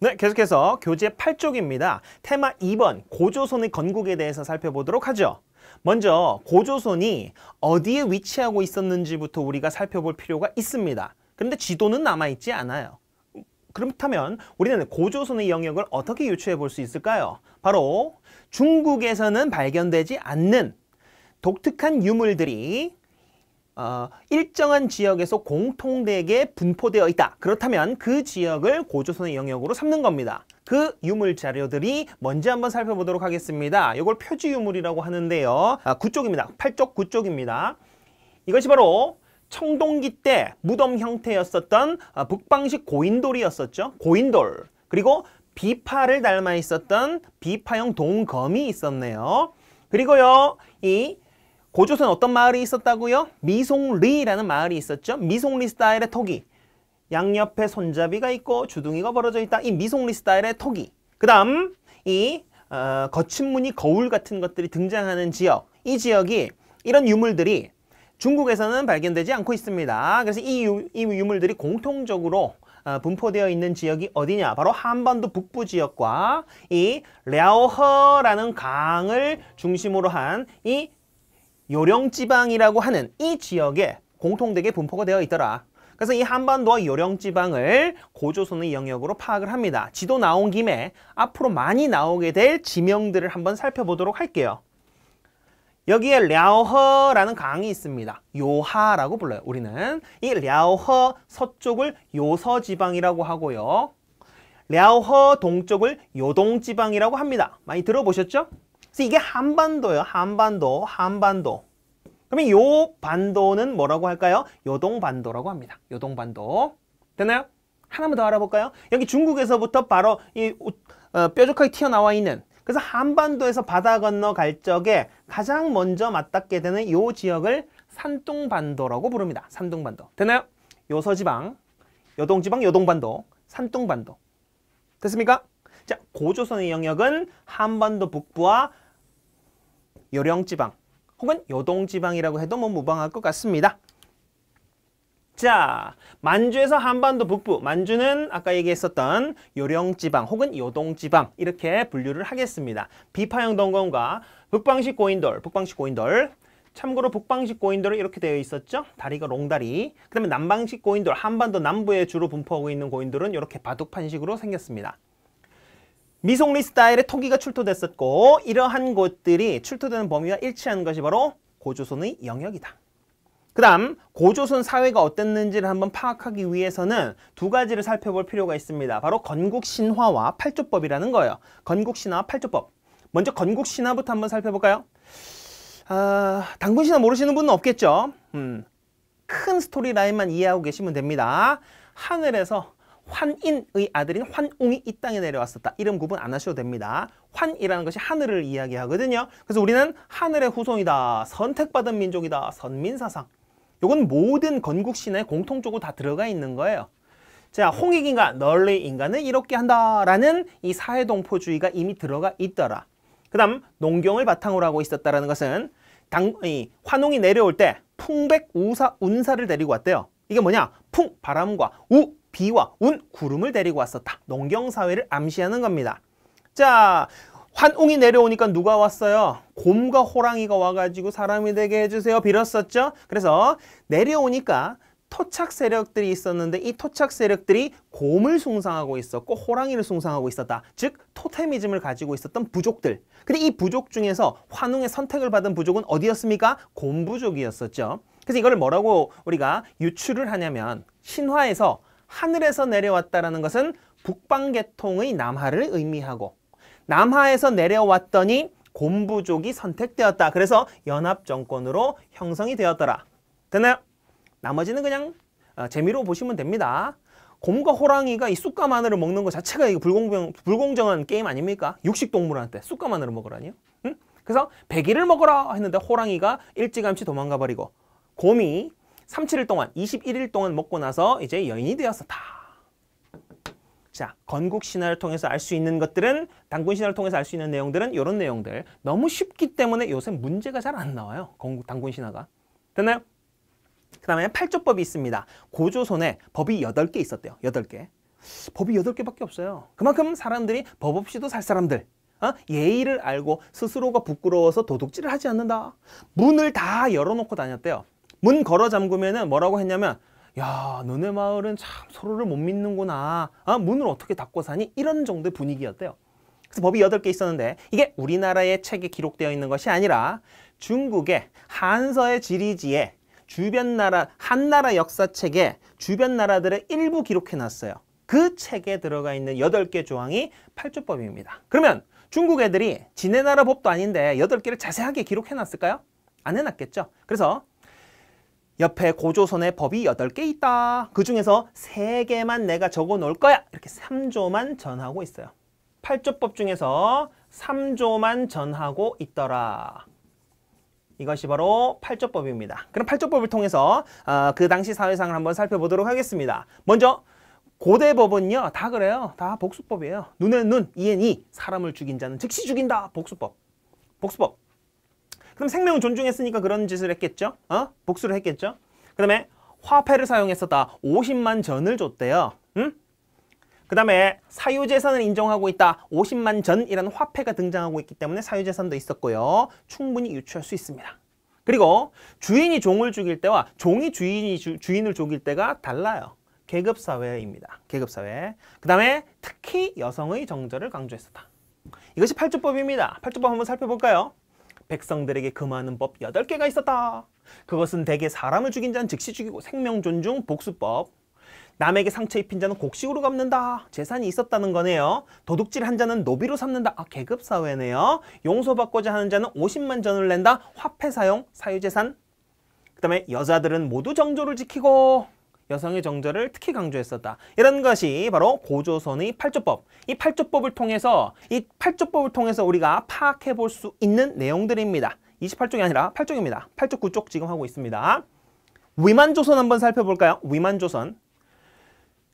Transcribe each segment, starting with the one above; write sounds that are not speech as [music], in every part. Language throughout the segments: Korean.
네, 계속해서 교재 8쪽입니다. 테마 2번 고조선의 건국에 대해서 살펴보도록 하죠. 먼저 고조선이 어디에 위치하고 있었는지부터 우리가 살펴볼 필요가 있습니다. 그런데 지도는 남아있지 않아요. 그렇다면 우리는 고조선의 영역을 어떻게 유추해 볼 수 있을까요? 바로 중국에서는 발견되지 않는 독특한 유물들이 어, 일정한 지역에서 공통되게 분포되어 있다. 그렇다면 그 지역을 고조선의 영역으로 삼는 겁니다. 그 유물 자료들이 먼저 한번 살펴보도록 하겠습니다. 이걸 표지 유물이라고 하는데요. 아, 구쪽입니다팔쪽구쪽입니다 이것이 바로 청동기 때 무덤 형태였었던 아, 북방식 고인돌이었었죠. 고인돌. 그리고 비파를 닮아 있었던 비파형 동검이 있었네요. 그리고요. 이 고조선 어떤 마을이 있었다고요? 미송리라는 마을이 있었죠. 미송리 스타일의 토기. 양옆에 손잡이가 있고 주둥이가 벌어져 있다. 이 미송리 스타일의 토기. 그 다음 이 어, 거친 무늬 거울 같은 것들이 등장하는 지역 이 지역이 이런 유물들이 중국에서는 발견되지 않고 있습니다. 그래서 이, 유, 이 유물들이 공통적으로 어, 분포되어 있는 지역이 어디냐 바로 한반도 북부 지역과 이 랴오허라는 강을 중심으로 한이 요령지방이라고 하는 이 지역에 공통되게 분포가 되어 있더라. 그래서 이 한반도와 요령지방을 고조선의 영역으로 파악을 합니다. 지도 나온 김에 앞으로 많이 나오게 될 지명들을 한번 살펴보도록 할게요. 여기에 랴허라는 강이 있습니다. 요하라고 불러요. 우리는 이 랴허 서쪽을 요서지방이라고 하고요. 랴허 동쪽을 요동지방이라고 합니다. 많이 들어보셨죠? 이게 한반도예요. 한반도, 한반도. 그러면 요 반도는 뭐라고 할까요? 요동반도라고 합니다. 요동반도. 됐나요? 하나만 더 알아볼까요? 여기 중국에서부터 바로 이 어, 뾰족하게 튀어나와 있는 그래서 한반도에서 바다 건너 갈 적에 가장 먼저 맞닿게 되는 요 지역을 산둥반도라고 부릅니다. 산둥반도. 되나요? 요서지방, 요동지방, 요동반도, 산둥반도. 됐습니까? 자, 고조선의 영역은 한반도 북부와 요령지방 혹은 요동지방이라고 해도 뭐 무방할 것 같습니다. 자, 만주에서 한반도 북부, 만주는 아까 얘기했었던 요령지방 혹은 요동지방 이렇게 분류를 하겠습니다. 비파형 동건과 북방식 고인돌, 북방식 고인돌, 참고로 북방식 고인돌은 이렇게 되어 있었죠. 다리가 롱다리. 그 다음에 남방식 고인돌, 한반도 남부에 주로 분포하고 있는 고인돌은 이렇게 바둑판식으로 생겼습니다. 미송리 스타일의 토기가 출토됐었고 이러한 것들이 출토되는 범위와 일치하는 것이 바로 고조선의 영역이다. 그 다음 고조선 사회가 어땠는지를 한번 파악하기 위해서는 두 가지를 살펴볼 필요가 있습니다. 바로 건국신화와 팔조법이라는 거예요. 건국신화, 팔조법. 먼저 건국신화부터 한번 살펴볼까요? 아, 당군신화 모르시는 분은 없겠죠? 음, 큰 스토리 라인만 이해하고 계시면 됩니다. 하늘에서 환인의 아들인 환웅이 이 땅에 내려왔었다. 이름 구분 안 하셔도 됩니다. 환이라는 것이 하늘을 이야기하거든요. 그래서 우리는 하늘의 후손이다. 선택받은 민족이다. 선민사상. 이건 모든 건국 신화 공통적으로 다 들어가 있는 거예요. 자, 홍익 인간, 널리 인간을 이렇게 한다라는 이 사회동포주의가 이미 들어가 있더라. 그다음 농경을 바탕으로 하고 있었다라는 것은 당, 이, 환웅이 내려올 때 풍백 우사 운사를 데리고 왔대요. 이게 뭐냐? 풍 바람과 우 비와 운, 구름을 데리고 왔었다. 농경사회를 암시하는 겁니다. 자, 환웅이 내려오니까 누가 왔어요? 곰과 호랑이가 와가지고 사람이 되게 해주세요. 빌었었죠? 그래서 내려오니까 토착 세력들이 있었는데 이 토착 세력들이 곰을 숭상하고 있었고 호랑이를 숭상하고 있었다. 즉 토테미즘을 가지고 있었던 부족들. 근데 이 부족 중에서 환웅의 선택을 받은 부족은 어디였습니까? 곰 부족이었었죠. 그래서 이걸 뭐라고 우리가 유출을 하냐면 신화에서 하늘에서 내려왔다라는 것은 북방계통의 남하를 의미하고 남하에서 내려왔더니 곰부족이 선택되었다. 그래서 연합정권으로 형성이 되었더라. 되나요? 나머지는 그냥 어, 재미로 보시면 됩니다. 곰과 호랑이가 이 쑥과 마늘을 먹는 것 자체가 이거 불공정, 불공정한 게임 아닙니까? 육식동물한테 쑥과 마늘을 먹으라니요? 응? 그래서 백일을 먹으라 했는데 호랑이가 일찌감치 도망가 버리고 곰이 37일 동안, 21일 동안 먹고 나서 이제 여인이 되었었다. 자, 건국 신화를 통해서 알 수 있는 것들은 단군 신화를 통해서 알 수 있는 내용들은 이런 내용들. 너무 쉽기 때문에 요새 문제가 잘 안 나와요. 건국 단군 신화가. 됐나요? 그 다음에 팔조법이 있습니다. 고조선에 법이 8개 있었대요. 8개 법이 8 개밖에 없어요. 그만큼 사람들이 법 없이도 살 사람들. 어? 예의를 알고 스스로가 부끄러워서 도둑질을 하지 않는다. 문을 다 열어놓고 다녔대요. 문 걸어 잠그면은 뭐라고 했냐면 야 너네 마을은 참 서로를 못 믿는구나 아 문을 어떻게 닫고 사니 이런 정도의 분위기였대요 그래서 법이 여덟 개 있었는데 이게 우리나라의 책에 기록되어 있는 것이 아니라 중국의 한서의 지리지에 주변 나라 한나라 역사책에 주변 나라들의 일부 기록해 놨어요 그 책에 들어가 있는 여덟 개 조항이 팔조법입니다 그러면 중국 애들이 지네 나라 법도 아닌데 여덟 개를 자세하게 기록해 놨을까요? 안 해놨겠죠. 그래서 옆에 고조선의 법이 8개 있다. 그 중에서 3개만 내가 적어 놓을 거야. 이렇게 3조만 전하고 있어요. 8조법 중에서 3조만 전하고 있더라. 이것이 바로 8조법입니다. 그럼 8조법을 통해서 어, 그 당시 사회상을 한번 살펴보도록 하겠습니다. 먼저 고대법은요. 다 그래요. 다 복수법이에요. 눈에 눈, 이엔 이. 사람을 죽인 자는 즉시 죽인다. 복수법. 복수법. 그럼 생명을 존중했으니까 그런 짓을 했겠죠? 어? 복수를 했겠죠? 그 다음에 화폐를 사용했었다. 50만 전을 줬대요. 응? 그 다음에 사유재산을 인정하고 있다. 50만 전이라는 화폐가 등장하고 있기 때문에 사유재산도 있었고요. 충분히 유추할 수 있습니다. 그리고 주인이 종을 죽일 때와 종이 주인이 주, 주인을 죽일 때가 달라요. 계급사회입니다. 계급사회. 그 다음에 특히 여성의 정절을 강조했었다. 이것이 팔조법입니다. 팔조법 한번 살펴볼까요? 백성들에게 금하는 법 8개가 있었다. 그것은 대개 사람을 죽인 자는 즉시 죽이고 생명 존중 복수법 남에게 상처 입힌 자는 곡식으로 갚는다. 재산이 있었다는 거네요. 도둑질 한 자는 노비로 삼는다. 아, 계급사회네요. 용서받고자 하는 자는 50만 전을 낸다. 화폐 사용, 사유재산. 그 다음에 여자들은 모두 정조를 지키고 여성의 정절을 특히 강조했었다. 이런 것이 바로 고조선의 팔조법. 이 팔조법을 통해서 이 팔조법을 통해서 우리가 파악해 볼 수 있는 내용들입니다. 28쪽이 아니라 8쪽입니다. 8쪽 9쪽 지금 하고 있습니다. 위만조선 한번 살펴볼까요? 위만조선.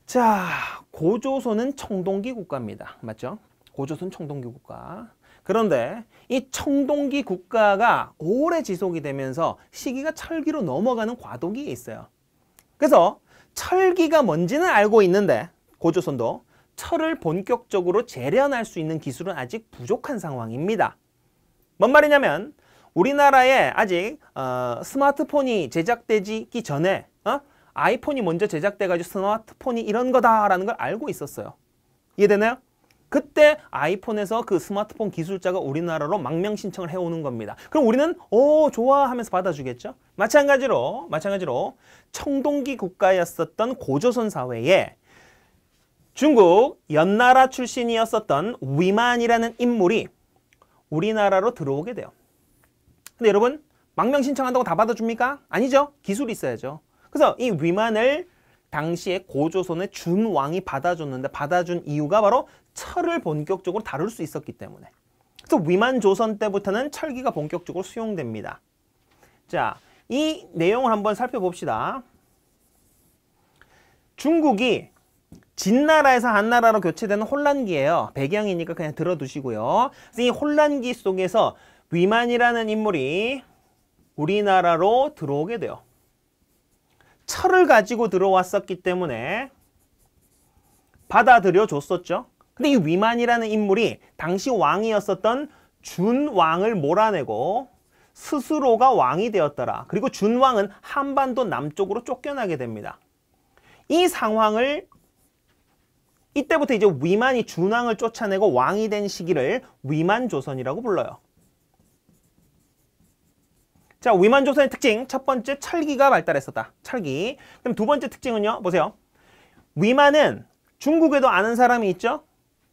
자, 고조선은 청동기 국가입니다. 맞죠? 고조선 청동기 국가. 그런데 이 청동기 국가가 오래 지속이 되면서 시기가 철기로 넘어가는 과도기에 있어요. 그래서 철기가 뭔지는 알고 있는데 고조선도 철을 본격적으로 재련할 수 있는 기술은 아직 부족한 상황입니다. 뭔 말이냐면 우리나라에 아직 어, 스마트폰이 제작되기 전에 어? 아이폰이 먼저 제작돼가지고 스마트폰이 이런 거다라는 걸 알고 있었어요. 이해되나요? 그때 아이폰에서 그 스마트폰 기술자가 우리나라로 망명 신청을 해오는 겁니다. 그럼 우리는 오 좋아 하면서 받아주겠죠. 마찬가지로 마찬가지로 청동기 국가였었던 고조선 사회에 중국 연나라 출신이었었던 위만이라는 인물이 우리나라로 들어오게 돼요. 근데 여러분 망명 신청한다고 다 받아줍니까? 아니죠. 기술이 있어야죠. 그래서 이 위만을 당시에 고조선의 준왕이 받아줬는데 받아준 이유가 바로 철을 본격적으로 다룰 수 있었기 때문에. 그래서 위만 조선 때부터는 철기가 본격적으로 수용됩니다. 자, 이 내용을 한번 살펴봅시다. 중국이 진나라에서 한나라로 교체되는 혼란기예요. 배경이니까 그냥 들어두시고요. 이 혼란기 속에서 위만이라는 인물이 우리나라로 들어오게 돼요. 철을 가지고 들어왔었기 때문에 받아들여 줬었죠. 근데 이 위만이라는 인물이 당시 왕이었었던 준왕을 몰아내고 스스로가 왕이 되었더라. 그리고 준왕은 한반도 남쪽으로 쫓겨나게 됩니다. 이 상황을 이때부터 이제 위만이 준왕을 쫓아내고 왕이 된 시기를 위만조선이라고 불러요. 자, 위만조선의 특징 첫 번째 철기가 발달했었다. 철기. 그럼 두 번째 특징은요. 보세요. 위만은 중국에도 아는 사람이 있죠.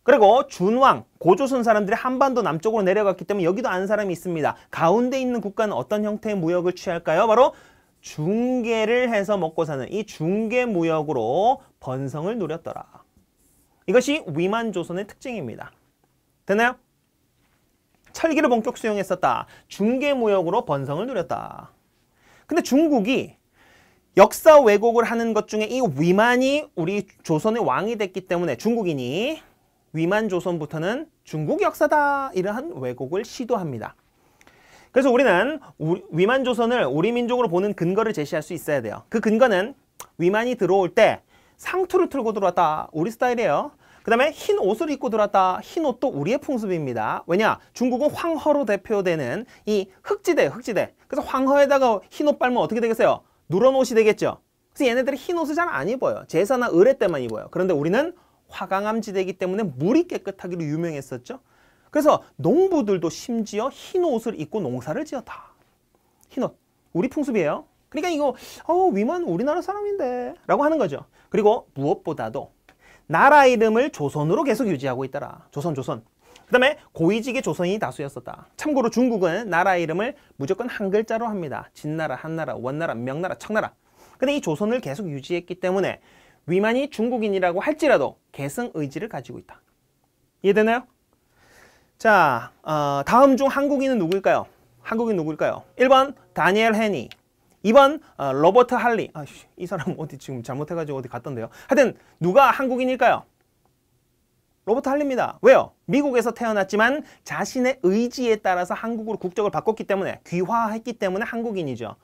그리고 준왕, 고조선 사람들이 한반도 남쪽으로 내려갔기 때문에 여기도 아는 사람이 있습니다. 가운데 있는 국가는 어떤 형태의 무역을 취할까요? 바로 중계를 해서 먹고 사는 이중계 무역으로 번성을 누렸더라. 이것이 위만 조선의 특징입니다. 되나요? 철기를 본격 수용했었다. 중계 무역으로 번성을 누렸다. 근데 중국이 역사 왜곡을 하는 것 중에 이 위만이 우리 조선의 왕이 됐기 때문에 중국인이 위만 조선부터는 중국 역사다 이러한 왜곡을 시도합니다. 그래서 우리는 위만 조선을 우리 민족으로 보는 근거를 제시할 수 있어야 돼요. 그 근거는 위만이 들어올 때 상투를 틀고 들어왔다. 우리 스타일이에요. 그 다음에 흰 옷을 입고 들어왔다. 흰 옷도 우리의 풍습입니다. 왜냐? 중국은 황허로 대표되는 이 흑지대, 흑지대. 그래서 황허에다가 흰옷 빨면 어떻게 되겠어요? 누런 옷이 되겠죠. 그래서 얘네들이 흰 옷을 잘 안 입어요. 제사나 의례 때만 입어요. 그런데 우리는 화강암 지대이기 때문에 물이 깨끗하기로 유명했었죠. 그래서 농부들도 심지어 흰 옷을 입고 농사를 지었다. 흰옷. 우리 풍습이에요. 그러니까 이거 어, 위만 우리나라 사람인데 라고 하는 거죠. 그리고 무엇보다도 나라 이름을 조선으로 계속 유지하고 있더라. 조선 조선. 그 다음에 고위직의 조선이 다수였었다. 참고로 중국은 나라 이름을 무조건 한 글자로 합니다. 진나라, 한나라, 원나라, 명나라, 청나라. 근데 이 조선을 계속 유지했기 때문에 위만이 중국인이라고 할지라도 계승 의지를 가지고 있다. 이해되나요? 자, 어, 다음 중 한국인은 누구일까요? 한국인 누구일까요? 1번 다니엘 헤니 2번 어, 로버트 할리 아이씨, 이 사람 [laughs] 어디 지금 잘못해가지고 어디 갔던데요 하여튼 누가 한국인일까요? 로버트 할리입니다 왜요? 미국에서 태어났지만 자신의 의지에 따라서 한국으로 국적을 바꿨기 때문에 귀화했기 때문에 한국인이죠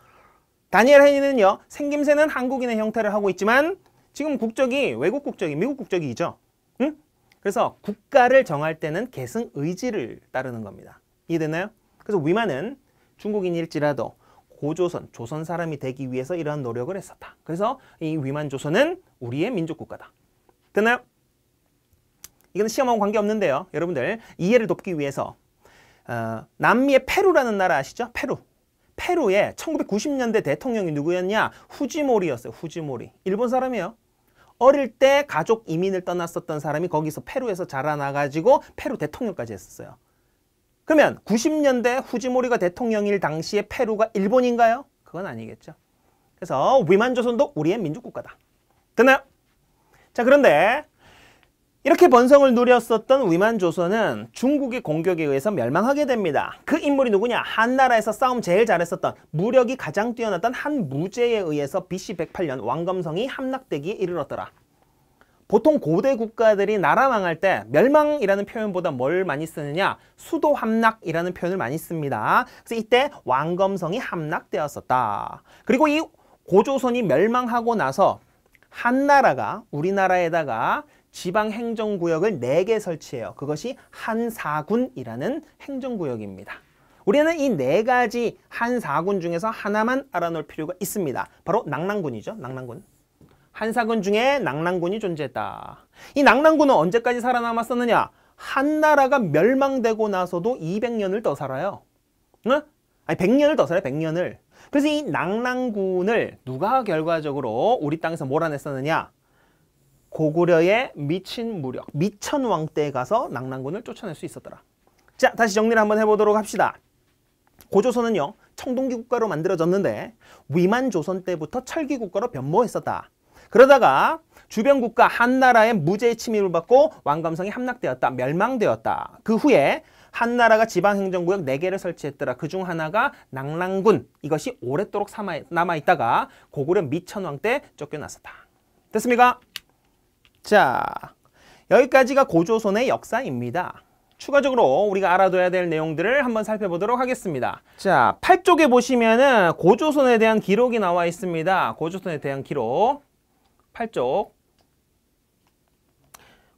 다니엘 헤니는요 생김새는 한국인의 형태를 하고 있지만 지금 국적이 외국 국적이 미국 국적이죠. 응? 그래서 국가를 정할 때는 계승 의지를 따르는 겁니다. 이해되나요 그래서 위만은 중국인일지라도 고조선, 조선 사람이 되기 위해서 이러한 노력을 했었다. 그래서 이 위만 조선은 우리의 민족국가다. 됐나요? 이건 시험하고 관계없는데요. 여러분들 이해를 돕기 위해서 어, 남미의 페루라는 나라 아시죠? 페루. 페루의 1990년대 대통령이 누구였냐? 후지모리였어요. 후지모리. 일본 사람이에요. 어릴 때 가족 이민을 떠났었던 사람이 거기서 페루에서 자라나가지고 페루 대통령까지 했었어요. 그러면 90년대 후지모리가 대통령일 당시에 페루가 일본인가요? 그건 아니겠죠. 그래서 위만조선도 우리의 민족국가다. 됐나요? 자 그런데 이렇게 번성을 누렸었던 위만 조선은 중국의 공격에 의해서 멸망하게 됩니다. 그 인물이 누구냐? 한나라에서 싸움 제일 잘했었던 무력이 가장 뛰어났던 한 무제에 의해서 BC 108년 왕검성이 함락되기에 이르렀더라. 보통 고대 국가들이 나라 망할 때 멸망이라는 표현보다 뭘 많이 쓰느냐 수도 함락이라는 표현을 많이 씁니다. 그래서 이때 왕검성이 함락되었었다. 그리고 이 고조선이 멸망하고 나서 한나라가 우리나라에다가 지방행정구역을 4개 설치해요. 그것이 한사군이라는 행정구역입니다. 우리는 이 네 가지 한사군 중에서 하나만 알아놓을 필요가 있습니다. 바로 낙랑군이죠. 낙랑군. 한사군 중에 낙랑군이 존재했다. 이 낙랑군은 언제까지 살아남았었느냐? 한나라가 멸망되고 나서도 200년을 더 살아요. 응? 아니 100년을 더 살아요. 100년을. 그래서 이 낙랑군을 누가 결과적으로 우리 땅에서 몰아냈었느냐? 고구려의 미친 무력, 미천왕 때에 가서 낙랑군을 쫓아낼 수 있었더라. 자, 다시 정리를 한번 해보도록 합시다. 고조선은요. 청동기 국가로 만들어졌는데 위만 조선 때부터 철기 국가로 변모했었다. 그러다가 주변 국가 한나라의 무제의 침입을 받고 왕감성이 함락되었다. 멸망되었다. 그 후에 한나라가 지방행정구역 네개를 설치했더라. 그 중 하나가 낙랑군. 이것이 오랫도록 남아있다가 고구려 미천왕 때 쫓겨났었다. 됐습니까? 자, 여기까지가 고조선의 역사입니다. 추가적으로 우리가 알아둬야 될 내용들을 한번 살펴보도록 하겠습니다. 자, 8쪽에 보시면은 고조선에 대한 기록이 나와 있습니다. 고조선에 대한 기록. 8쪽.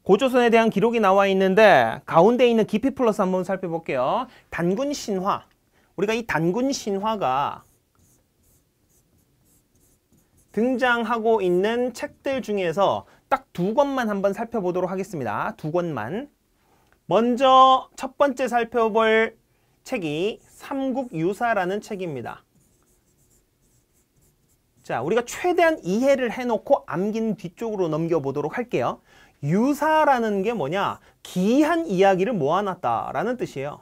고조선에 대한 기록이 나와 있는데 가운데 있는 깊이 플러스 한번 살펴볼게요. 단군 신화. 우리가 이 단군 신화가 등장하고 있는 책들 중에서 딱두 권만 한번 살펴보도록 하겠습니다. 두 권만. 먼저 첫 번째 살펴볼 책이 삼국유사라는 책입니다. 자, 우리가 최대한 이해를 해놓고 암긴 뒤쪽으로 넘겨보도록 할게요. 유사라는 게 뭐냐? 기이한 이야기를 모아놨다라는 뜻이에요.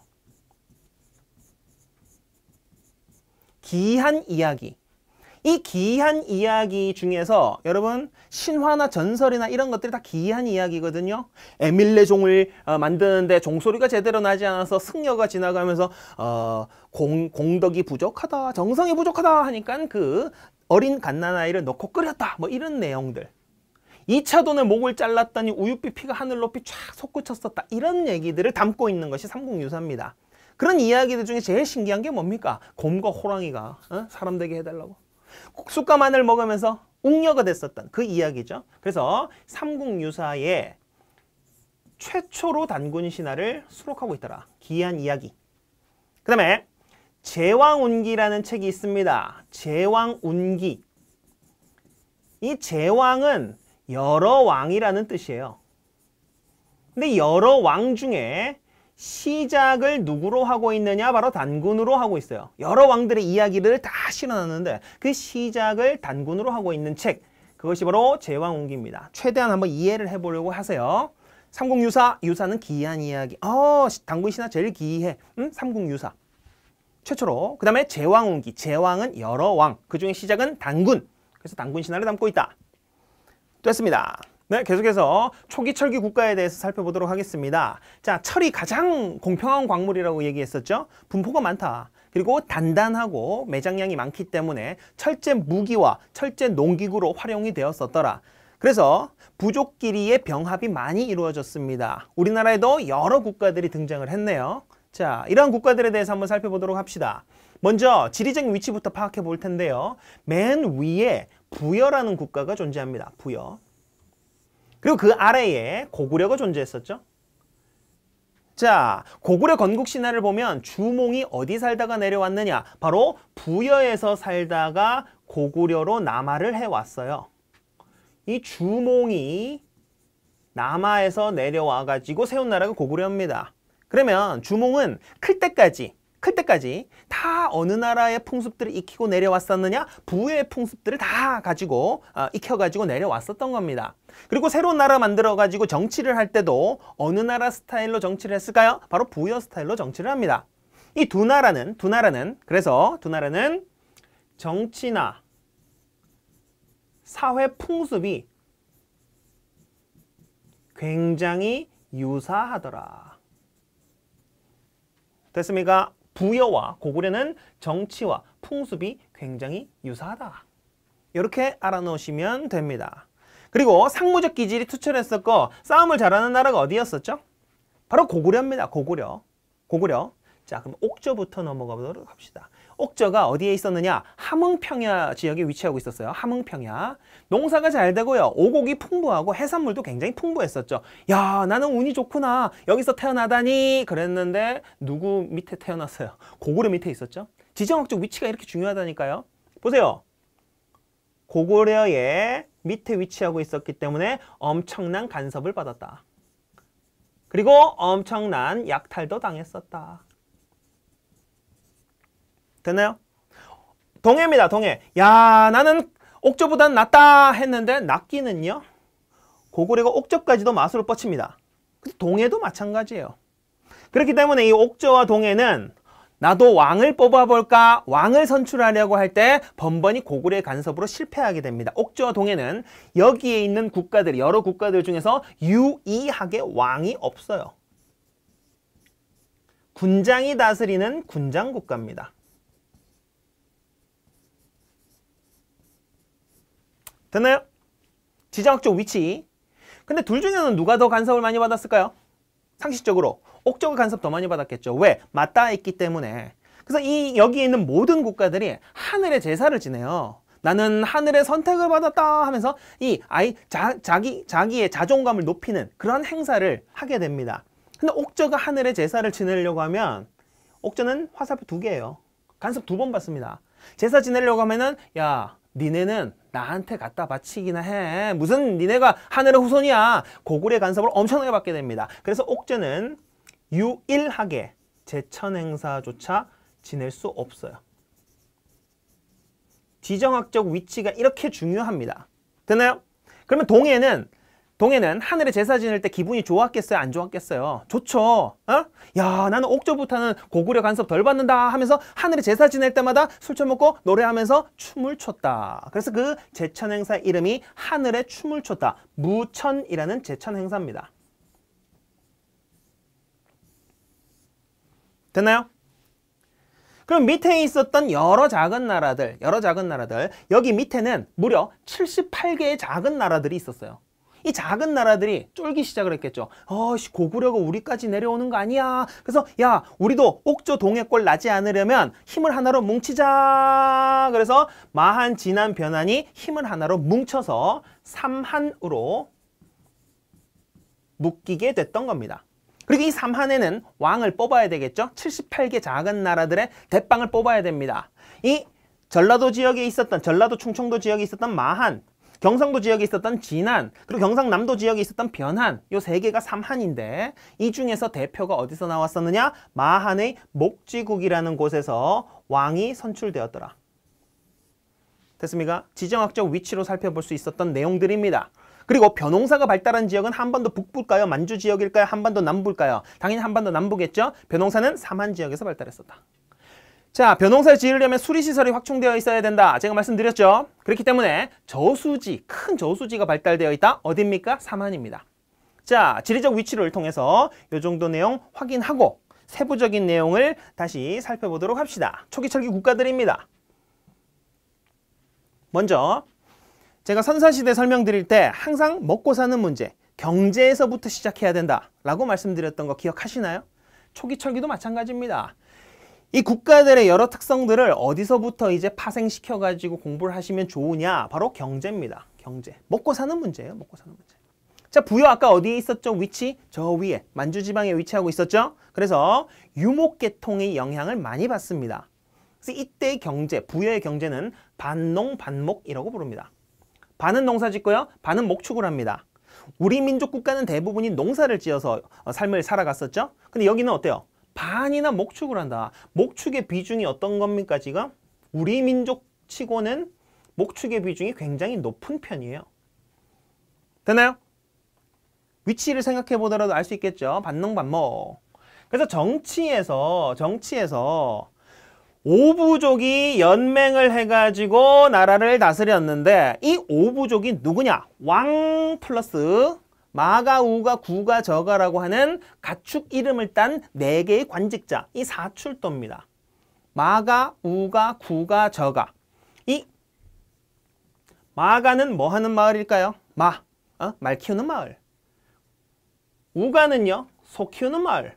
기이한 이야기. 이 기이한 이야기 중에서 여러분 신화나 전설이나 이런 것들이 다 기이한 이야기거든요. 에밀레 종을 어, 만드는데 종소리가 제대로 나지 않아서 승려가 지나가면서 어, 공, 공덕이 부족하다, 정성이 부족하다 하니까 그 어린 갓난아이를 넣고 끓였다 뭐 이런 내용들. 2차 돈에 목을 잘랐더니 우유빛 피가 하늘 높이 쫙 솟구쳤었다 이런 얘기들을 담고 있는 것이 삼국유사입니다. 그런 이야기들 중에 제일 신기한 게 뭡니까? 곰과 호랑이가 어? 사람 되게 해달라고. 쑥과 마늘 먹으면서 웅녀가 됐었던 그 이야기죠. 그래서 삼국유사의 최초로 단군 신화를 수록하고 있더라. 기이한 이야기. 그 다음에 제왕운기라는 책이 있습니다. 제왕운기. 이 제왕은 여러 왕이라는 뜻이에요. 근데 여러 왕 중에 시작을 누구로 하고 있느냐? 바로 단군으로 하고 있어요. 여러 왕들의 이야기를 다 실어놨는데 그 시작을 단군으로 하고 있는 책. 그것이 바로 제왕운기입니다. 최대한 한번 이해를 해보려고 하세요. 삼국유사, 유사는 기이한 이야기. 어, 단군 신화 제일 기이해. 음, 삼국유사. 최초로. 그 다음에 제왕운기. 제왕은 여러 왕. 그 중에 시작은 단군. 그래서 단군 신화를 담고 있다. 됐습니다. 네, 계속해서 초기 철기 국가에 대해서 살펴보도록 하겠습니다. 자, 철이 가장 공평한 광물이라고 얘기했었죠. 분포가 많다. 그리고 단단하고 매장량이 많기 때문에 철제 무기와 철제 농기구로 활용이 되었었더라. 그래서 부족끼리의 병합이 많이 이루어졌습니다. 우리나라에도 여러 국가들이 등장을 했네요. 자, 이러한 국가들에 대해서 한번 살펴보도록 합시다. 먼저 지리적인 위치부터 파악해 볼 텐데요. 맨 위에 부여라는 국가가 존재합니다. 부여. 그리고 그 아래에 고구려가 존재했었죠. 자, 고구려 건국 신화를 보면 주몽이 어디 살다가 내려왔느냐? 바로 부여에서 살다가 고구려로 남하를 해왔어요. 이 주몽이 남하에서 내려와 가지고 세운 나라가 고구려입니다. 그러면 주몽은 클 때까지 클 때까지 다 어느 나라의 풍습들을 익히고 내려왔었느냐 부의 풍습들을 다 가지고 아, 익혀가지고 내려왔었던 겁니다 그리고 새로운 나라 만들어가지고 정치를 할 때도 어느 나라 스타일로 정치를 했을까요? 바로 부여 스타일로 정치를 합니다 이 두 나라는 두 나라는 그래서 두 나라는 정치나 사회 풍습이 굉장히 유사하더라 됐습니까? 부여와 고구려는 정치와 풍습이 굉장히 유사하다. 이렇게 알아놓으시면 됩니다. 그리고 상무적 기질이 투철했었고 싸움을 잘하는 나라가 어디였었죠? 바로 고구려입니다. 고구려. 고구려. 자 그럼 옥조부터 넘어가 보도록 합시다. 옥저가 어디에 있었느냐? 함흥평야 지역에 위치하고 있었어요. 함흥평야. 농사가 잘 되고요. 오곡이 풍부하고 해산물도 굉장히 풍부했었죠. 야 나는 운이 좋구나. 여기서 태어나다니 그랬는데 누구 밑에 태어났어요? 고구려 밑에 있었죠. 지정학적 위치가 이렇게 중요하다니까요. 보세요. 고구려의 밑에 위치하고 있었기 때문에 엄청난 간섭을 받았다. 그리고 엄청난 약탈도 당했었다. 됐나요? 동해입니다. 동해. 야 나는 옥조보단 낫다 했는데 낫기는요. 고구려가 옥조까지도 마술을 뻗칩니다. 그래서 동해도 마찬가지예요. 그렇기 때문에 이 옥조와 동해는 나도 왕을 뽑아볼까 왕을 선출하려고 할 때 번번이 고구려의 간섭으로 실패하게 됩니다. 옥조와 동해는 여기에 있는 국가들 여러 국가들 중에서 유의하게 왕이 없어요. 군장이 다스리는 군장 국가입니다. 됐나요? 지정학적 위치. 근데 둘 중에는 누가 더 간섭을 많이 받았을까요? 상식적으로 옥적을 간섭 더 많이 받았겠죠. 왜? 맞닿아 있기 때문에. 그래서 이 여기에 있는 모든 국가들이 하늘의 제사를 지내요. 나는 하늘의 선택을 받았다 하면서 이 아이 자, 자기 자기의 자존감을 높이는 그런 행사를 하게 됩니다. 근데 옥저가 하늘의 제사를 지내려고 하면 옥저는 화살표 두 개예요. 간섭 두 번 받습니다. 제사 지내려고 하면은 야 니네는 나한테 갖다 바치기나 해. 무슨 니네가 하늘의 후손이야. 고구려의 간섭을 엄청나게 받게 됩니다. 그래서 옥제는 유일하게 제천 행사조차 지낼 수 없어요. 지정학적 위치가 이렇게 중요합니다. 됐나요 그러면 동해는 동해는 하늘에 제사 지낼 때 기분이 좋았겠어요? 안 좋았겠어요? 좋죠. 어? 야, 나는 옥조부터는 고구려 간섭 덜 받는다 하면서 하늘에 제사 지낼 때마다 술 처먹고 노래하면서 춤을 췄다. 그래서 그 제천 행사 이름이 하늘에 춤을 췄다. 무천이라는 제천 행사입니다. 됐나요? 그럼 밑에 있었던 여러 작은 나라들, 여러 작은 나라들, 여기 밑에는 무려 78개의 작은 나라들이 있었어요. 이 작은 나라들이 쫄기 시작을 했겠죠. 어씨 고구려가 우리까지 내려오는 거 아니야. 그래서 야 우리도 옥조 동해골 나지 않으려면 힘을 하나로 뭉치자. 그래서 마한 진한 변한이 힘을 하나로 뭉쳐서 삼한으로 묶이게 됐던 겁니다. 그리고 이 삼한에는 왕을 뽑아야 되겠죠. 78개 작은 나라들의 대빵을 뽑아야 됩니다. 이 전라도 지역에 있었던 전라도 충청도 지역에 있었던 마한 경상도 지역에 있었던 진안 그리고 경상남도 지역에 있었던 변한 요 세 개가 삼한인데 이 중에서 대표가 어디서 나왔었느냐 마한의 목지국이라는 곳에서 왕이 선출되었더라 됐습니까? 지정학적 위치로 살펴볼 수 있었던 내용들입니다 그리고 변홍사가 발달한 지역은 한반도 북부일까요? 만주 지역일까요? 한반도 남부일까요? 당연히 한반도 남부겠죠? 변홍사는 삼한 지역에서 발달했었다. 자, 변동사를 지으려면 수리시설이 확충되어 있어야 된다. 제가 말씀드렸죠. 그렇기 때문에 저수지, 큰 저수지가 발달되어 있다. 어딥니까? 사만입니다. 자, 지리적 위치를 통해서 이 정도 내용 확인하고 세부적인 내용을 다시 살펴보도록 합시다. 초기 철기 국가들입니다. 먼저 제가 선사시대 설명드릴 때 항상 먹고 사는 문제, 경제에서부터 시작해야 된다라고 말씀드렸던 거 기억하시나요? 초기 철기도 마찬가지입니다. 이 국가들의 여러 특성들을 어디서부터 이제 파생시켜 가지고 공부를 하시면 좋으냐 바로 경제입니다 경제 먹고 사는 문제예요 먹고 사는 문제 자 부여 아까 어디에 있었죠 위치 저 위에 만주지방에 위치하고 있었죠 그래서 유목계통의 영향을 많이 받습니다 그래서 이때의 경제 부여의 경제는 반농 반목이라고 부릅니다 반은 농사 짓고요 반은 목축을 합니다 우리 민족 국가는 대부분이 농사를 지어서 어, 삶을 살아갔었죠 근데 여기는 어때요 반이나 목축을 한다. 목축의 비중이 어떤 겁니까 지금? 우리 민족 치고는 목축의 비중이 굉장히 높은 편이에요. 되나요? 위치를 생각해 보더라도 알 수 있겠죠. 반농 반목. 그래서 정치에서 정치에서 오부족이 연맹을 해가지고 나라를 다스렸는데 이 오부족이 누구냐? 왕 플러스 마가, 우가, 구가, 저가라고 하는 가축 이름을 딴 네개의 관직자, 이 사출도입니다. 마가, 우가, 구가, 저가. 이 마가는 뭐 하는 마을일까요? 마, 어? 말 키우는 마을. 우가는요, 소 키우는 마을.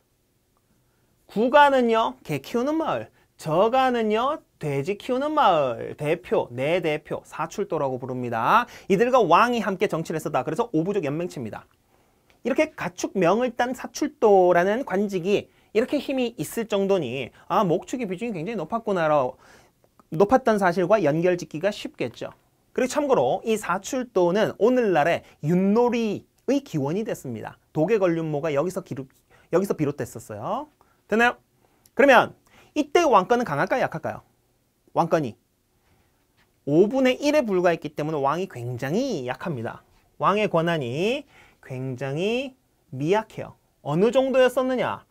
구가는요, 개 키우는 마을. 저가는요, 돼지 키우는 마을 대표, 내 대표, 사출도라고 부릅니다. 이들과 왕이 함께 정치를 했었다. 그래서 오부족 연맹치입니다 이렇게 가축 명을 딴 사출도라는 관직이 이렇게 힘이 있을 정도니 아 목축의 비중이 굉장히 높았구나 높았던 사실과 연결짓기가 쉽겠죠. 그리고 참고로 이 사출도는 오늘날의 윷놀이의 기원이 됐습니다. 독의 걸륜모가 여기서 기루, 여기서 비롯됐었어요. 되나요? 그러면 이때 왕권은 강할까요? 약할까요? 왕건이 5분의 1에 불과했기 때문에 왕이 굉장히 약합니다. 왕의 권한이 굉장히 미약해요. 어느 정도였었느냐?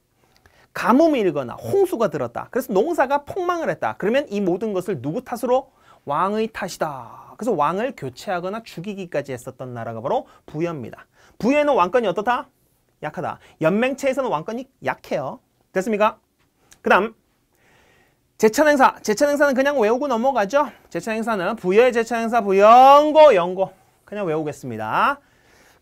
가뭄이거나 일 홍수가 들었다. 그래서 농사가 폭망을 했다. 그러면 이 모든 것을 누구 탓으로? 왕의 탓이다. 그래서 왕을 교체하거나 죽이기까지 했었던 나라가 바로 부여입니다. 부여에는 왕권이 어떻다? 약하다. 연맹체에서는 왕권이 약해요. 됐습니까? 그 다음 제천 행사. 제천 행사는 그냥 외우고 넘어가죠. 제천 행사는 부여의 제천 행사 부영고영고 그냥 외우겠습니다.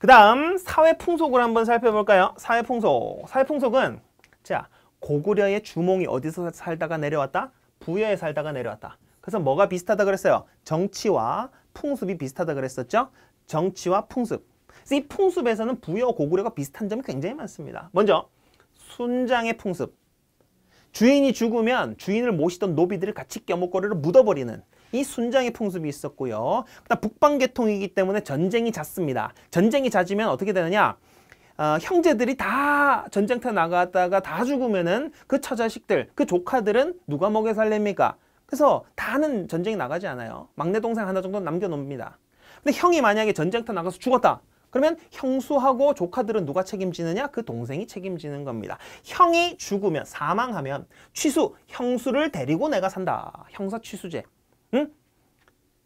그 다음 사회 풍속을 한번 살펴볼까요? 사회 풍속. 사회 풍속은 자 고구려의 주몽이 어디서 살다가 내려왔다? 부여에 살다가 내려왔다. 그래서 뭐가 비슷하다 그랬어요? 정치와 풍습이 비슷하다 그랬었죠? 정치와 풍습. 이 풍습에서는 부여 고구려가 비슷한 점이 굉장히 많습니다. 먼저 순장의 풍습. 주인이 죽으면 주인을 모시던 노비들을 같이 껴목거리로 묻어버리는 이 순장의 풍습이 있었고요. 그다음 북방계통이기 때문에 전쟁이 잦습니다. 전쟁이 잦으면 어떻게 되느냐? 어, 형제들이 다 전쟁터 나갔다가 다 죽으면은 그 처자식들, 그 조카들은 누가 먹여 살립니까? 그래서 다는 전쟁이 나가지 않아요. 막내 동생 하나 정도 남겨놉니다. 근데 형이 만약에 전쟁터 나가서 죽었다. 그러면 형수하고 조카들은 누가 책임지느냐? 그 동생이 책임지는 겁니다. 형이 죽으면 사망하면 취수, 형수를 데리고 내가 산다. 형사 취수제. 응?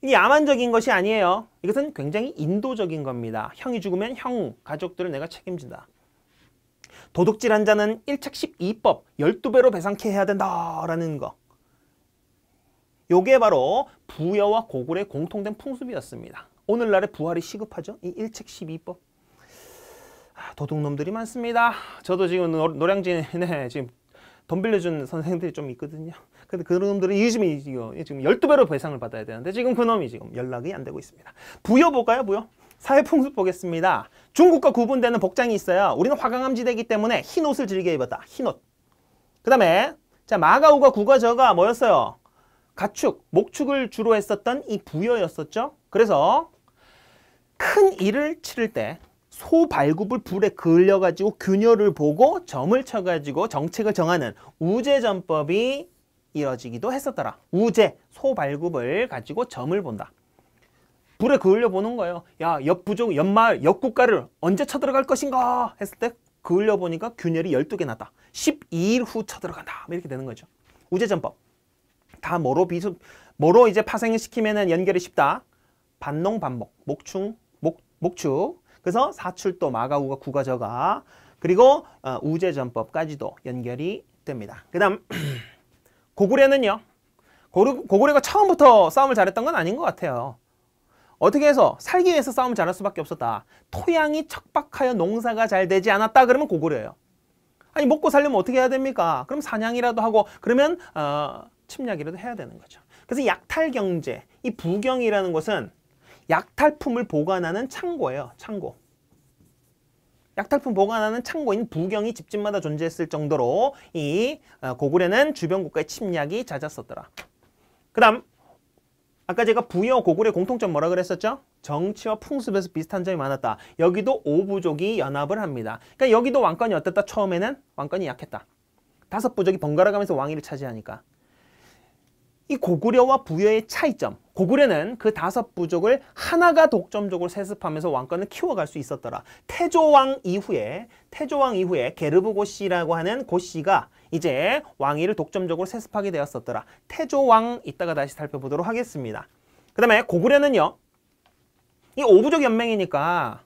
이 야만적인 것이 아니에요. 이것은 굉장히 인도적인 겁니다. 형이 죽으면 형, 가족들을 내가 책임진다. 도둑질 한 자는 1착 12법 12배로 배상케 해야 된다라는 거. 요게 바로 부여와 고굴의 공통된 풍습이었습니다. 오늘날의 부활이 시급하죠. 이 일책 12법. 아, 도둑놈들이 많습니다. 저도 지금 노량진에 [laughs] 네, 지금 돈 빌려준 선생들이 좀 있거든요. 근데 그 놈들은 요즘에 지금 12배로 배상을 받아야 되는데 지금 그 놈이 지금 연락이 안 되고 있습니다. 부여 볼까요, 부여? 사회풍습 보겠습니다. 중국과 구분되는 복장이 있어요. 우리는 화강암지대이기 때문에 흰 옷을 즐겨 입었다. 흰 옷. 그 다음에 자 마가우가 구가저가 뭐였어요? 가축, 목축을 주로 했었던 이 부여였었죠. 그래서 큰 일을 치를 때 소발굽을 불에 그을려가지고 균열을 보고 점을 쳐가지고 정책을 정하는 우제전법이 이뤄지기도 했었더라. 우제, 소발굽을 가지고 점을 본다. 불에 그을려 보는 거예요. 야, 옆 부족, 옆마을, 옆국가를 언제 쳐들어갈 것인가 했을 때 그을려 보니까 균열이 12개 났다. 12일 후 쳐들어간다. 뭐 이렇게 되는 거죠. 우제전법. 다 뭐로 비수, 뭐로 이제 파생시키면 연결이 쉽다. 반농, 반목, 목충, 목축. 그래서 사출도 마가우가 구가저가 그리고 어, 우제전법까지도 연결이 됩니다. 그 다음 [clears throat] 고구려는요. 고구려가 처음부터 싸움을 잘했던 건 아닌 것 같아요. 어떻게 해서 살기 위해서 싸움을 잘할 수밖에 없었다. 토양이 척박하여 농사가 잘 되지 않았다 그러면 고구려예요. 아니 먹고 살려면 어떻게 해야 됩니까? 그럼 사냥이라도 하고 그러면 어, 침략이라도 해야 되는 거죠. 그래서 약탈 경제, 이 부경이라는 것은 약탈품을 보관하는 창고예요. 창고. 약탈품 보관하는 창고인 부경이 집집마다 존재했을 정도로 이 어, 고구려는 주변 국가의 침략이 잦았었더라. 그 다음 아까 제가 부여 고구려 공통점 뭐라 그랬었죠? 정치와 풍습에서 비슷한 점이 많았다. 여기도 오부족이 연합을 합니다. 그러니까 여기도 왕권이 어땠다? 처음에는 왕권이 약했다. 다섯 부족이 번갈아가면서 왕위를 차지하니까. 이 고구려와 부여의 차이점 고구려는 그 다섯 부족을 하나가 독점적으로 세습하면서 왕권을 키워갈 수 있었더라. 태조왕 이후에 태조왕 이후에 게르브 고씨라고 하는 고씨가 이제 왕위를 독점적으로 세습하게 되었었더라. 태조왕 이따가 다시 살펴보도록 하겠습니다. 그 다음에 고구려는요. 이 오부족 연맹이니까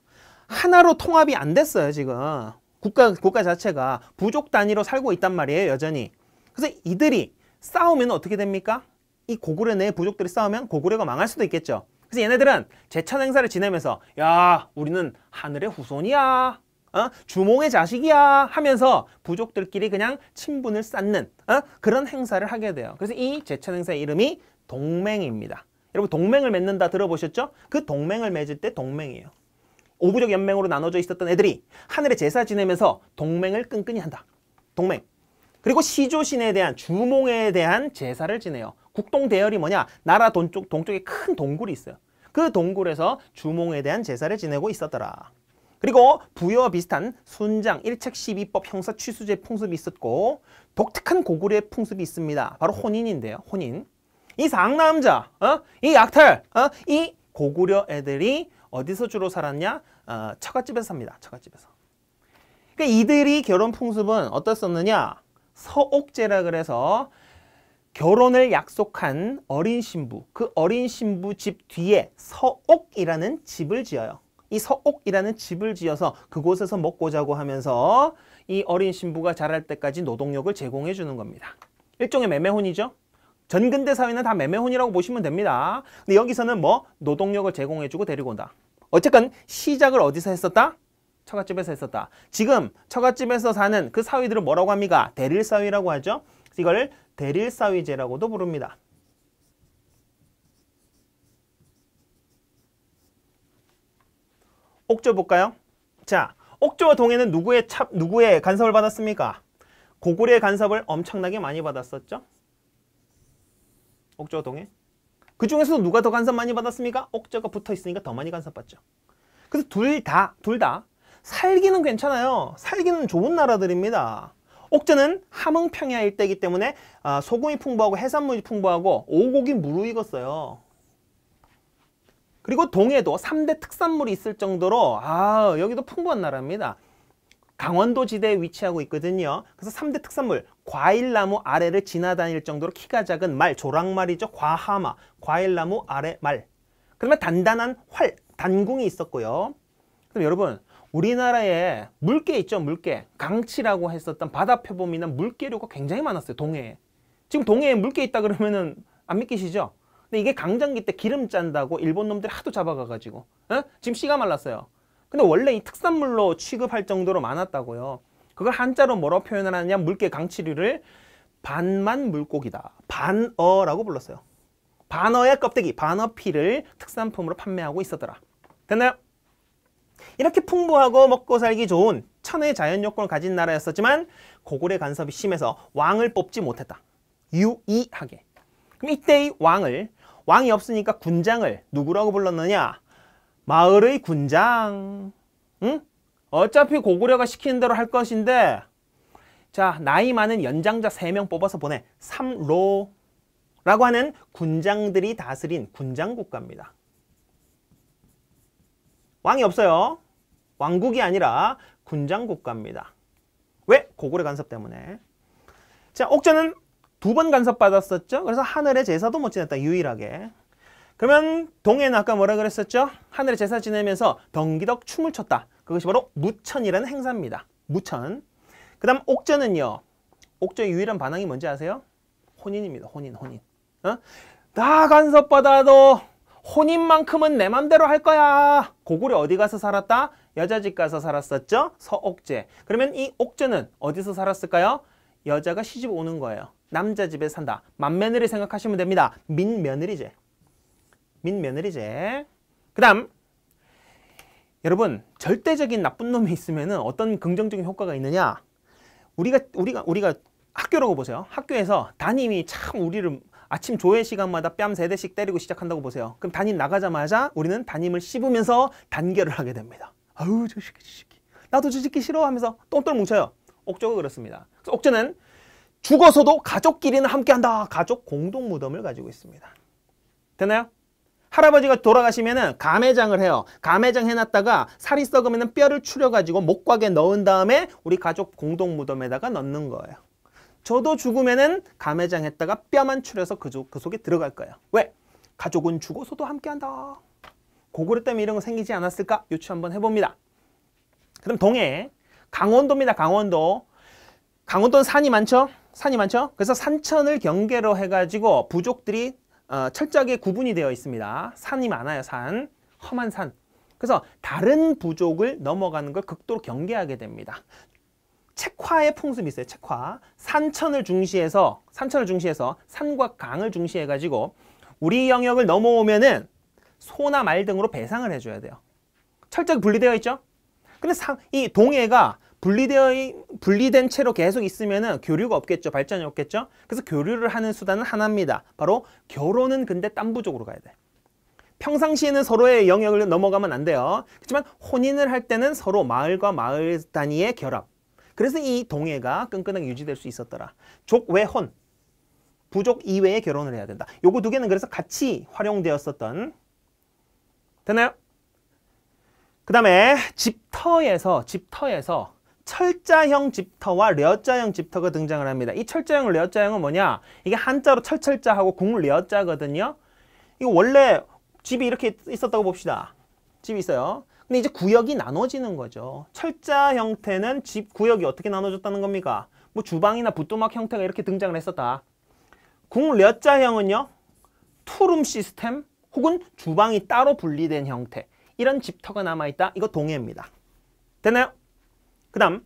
하나로 통합이 안 됐어요. 지금 국가, 국가 자체가 부족 단위로 살고 있단 말이에요. 여전히. 그래서 이들이 싸우면 어떻게 됩니까? 이 고구려 내 부족들이 싸우면 고구려가 망할 수도 있겠죠. 그래서 얘네들은 제천 행사를 지내면서 야 우리는 하늘의 후손이야. 어? 주몽의 자식이야 하면서 부족들끼리 그냥 친분을 쌓는 어? 그런 행사를 하게 돼요. 그래서 이 제천 행사의 이름이 동맹입니다. 여러분 동맹을 맺는다 들어보셨죠? 그 동맹을 맺을 때 동맹이에요. 오부적 연맹으로 나눠져 있었던 애들이 하늘에 제사 지내면서 동맹을 끈끈히 한다. 동맹. 그리고 시조신에 대한 주몽에 대한 제사를 지내요. 국동대열이 뭐냐? 나라 동쪽, 동쪽에 큰 동굴이 있어요. 그 동굴에서 주몽에 대한 제사를 지내고 있었더라. 그리고 부여와 비슷한 순장, 일책 12법, 형사 취수제 풍습이 있었고 독특한 고구려의 풍습이 있습니다. 바로 혼인인데요. 혼인. 이 상남자, 어? 이 약탈, 어? 이 고구려 애들이 어디서 주로 살았냐? 어, 처갓집에서 삽니다. 처갓집에서. 그러니까 이들이 결혼 풍습은 어땠었느냐? 서옥제라 그래서 결혼을 약속한 어린 신부, 그 어린 신부 집 뒤에 서옥이라는 집을 지어요. 이 서옥이라는 집을 지어서 그곳에서 먹고 자고 하면서 이 어린 신부가 자랄 때까지 노동력을 제공해 주는 겁니다. 일종의 매매혼이죠. 전근대 사회는 다 매매혼이라고 보시면 됩니다. 근데 여기서는 뭐 노동력을 제공해 주고 데리고 온다. 어쨌건 시작을 어디서 했었다? 처갓집에서 했었다. 지금 처갓집에서 사는 그 사위들을 뭐라고 합니까? 대릴사위라고 하죠. 이걸 대릴사위제라고도 부릅니다. 옥조 볼까요? 자, 옥조와 동해는 누구의 참, 누구의 간섭을 받았습니까? 고구려의 간섭을 엄청나게 많이 받았었죠. 옥조와 동해. 그 중에서도 누가 더 간섭 많이 받았습니까? 옥조가 붙어 있으니까 더 많이 간섭받죠. 그래서 둘 다, 둘다 살기는 괜찮아요. 살기는 좋은 나라들입니다. 옥제는 함흥평야 일대이기 때문에 아, 소금이 풍부하고 해산물이 풍부하고 오곡이 무르익었어요. 그리고 동해도 3대 특산물이 있을 정도로 아 여기도 풍부한 나라입니다. 강원도 지대에 위치하고 있거든요. 그래서 3대 특산물 과일나무 아래를 지나다닐 정도로 키가 작은 말 조랑말이죠. 과하마 과일나무 아래 말그러면 단단한 활 단궁이 있었고요. 그럼 여러분 우리나라에 물개 있죠 물개 강치라고 했었던 바다 표범이나 물개류가 굉장히 많았어요 동해에 지금 동해에 물개 있다 그러면은 안 믿기시죠? 근데 이게 강장기 때 기름 짠다고 일본 놈들이 하도 잡아가가지고 에? 지금 씨가 말랐어요 근데 원래 이 특산물로 취급할 정도로 많았다고요 그걸 한자로 뭐라고 표현을 하느냐 물개 강치류를 반만 물고기다 반어라고 불렀어요 반어의 껍데기 반어피를 특산품으로 판매하고 있었더라 됐나요? 이렇게 풍부하고 먹고 살기 좋은 천의 자연 요건을 가진 나라였었지만 고구려 간섭이 심해서 왕을 뽑지 못했다. 유이하게 그럼 이때의 왕을 왕이 없으니까 군장을 누구라고 불렀느냐? 마을의 군장. 응? 어차피 고구려가 시키는 대로 할 것인데 자 나이 많은 연장자 3명 뽑아서 보내 삼로라고 하는 군장들이 다스린 군장국가입니다. 왕이 없어요. 왕국이 아니라 군장 국가입니다. 왜? 고구려 간섭 때문에. 자, 옥조는 두번 간섭받았었죠. 그래서 하늘의 제사도 못 지냈다, 유일하게. 그러면 동해는 아까 뭐라 그랬었죠? 하늘의 제사 지내면서 덩기덕 춤을 췄다. 그것이 바로 무천이라는 행사입니다. 무천. 그 다음 옥조는요. 옥조의 유일한 반항이 뭔지 아세요? 혼인입니다. 혼인, 혼인. 어? 다 간섭받아도 혼인만큼은 내 맘대로 할 거야. 고구려 어디 가서 살았다? 여자 집 가서 살았었죠? 서옥제. 그러면 이 옥제는 어디서 살았을까요? 여자가 시집 오는 거예요. 남자 집에 산다. 맏며느리 생각하시면 됩니다. 민며느리제. 민며느리제. 그 다음 여러분 절대적인 나쁜 놈이 있으면 어떤 긍정적인 효과가 있느냐 우리가 우리가 우리가 학교라고 보세요 학교에서 담임이 참 우리를 아침 조회 시간마다 뺨 세대씩 때리고 시작한다고 보세요. 그럼 담임 나가자마자 우리는 담임을 씹으면서 단결을 하게 됩니다. 아우 저 새끼 저 새끼 나도 저 새끼 싫어하면서 똥똥 뭉쳐요. 옥조가 그렇습니다. 그래서 옥조는 죽어서도 가족끼리는 함께한다. 가족 공동 무덤을 가지고 있습니다. 되나요? 할아버지가 돌아가시면은 감해장을 해요. 감해장 해놨다가 살이 썩으면 뼈를 추려가지고 목곽에 넣은 다음에 우리 가족 공동 무덤에다가 넣는 거예요. 저도 죽음에는 가매장했다가 뼈만 추려서 그, 그 속에 들어갈 거예요. 왜? 가족은 죽어서도 함께한다. 고구려 때문에 이런 거 생기지 않았을까? 요추 한번 해봅니다. 그럼 동해, 강원도입니다. 강원도. 강원도는 산이 많죠? 산이 많죠? 그래서 산천을 경계로 해가지고 부족들이 어, 철저하게 구분이 되어 있습니다. 산이 많아요, 산. 험한 산. 그래서 다른 부족을 넘어가는 걸 극도로 경계하게 됩니다. 책화의 풍습이 있어요. 책화. 산천을 중시해서 산천을 중시해서 산과 강을 중시해 가지고 우리 영역을 넘어오면은 소나 말 등으로 배상을 해줘야 돼요. 철저히 분리되어 있죠? 근데 상, 이 동해가 분리되어 분리된 채로 계속 있으면은 교류가 없겠죠. 발전이 없겠죠. 그래서 교류를 하는 수단은 하나입니다. 바로 결혼은 근데 딴부족으로 가야 돼. 평상시에는 서로의 영역을 넘어가면 안 돼요. 그렇지만 혼인을 할 때는 서로 마을과 마을 단위의 결합, 그래서 이 동해가 끈끈하게 유지될 수 있었더라. 족외혼, 부족 이외의 결혼을 해야 된다. 요거 두 개는 그래서 같이 활용되었었던 되나요? 그 다음에 집터에서 집터에서 철자형 집터와 려자형 집터가 등장을 합니다. 이 철자형 려자형은 뭐냐? 이게 한자로 철철자하고 국려자거든요. 이거 원래 집이 이렇게 있었다고 봅시다. 집이 있어요. 근데 이제 구역이 나눠지는 거죠. 철자 형태는 집 구역이 어떻게 나눠졌다는 겁니까? 뭐 주방이나 부뚜막 형태가 이렇게 등장을 했었다. 궁려자형은요 투룸 시스템 혹은 주방이 따로 분리된 형태. 이런 집터가 남아있다. 이거 동해입니다. 되나요? 그 다음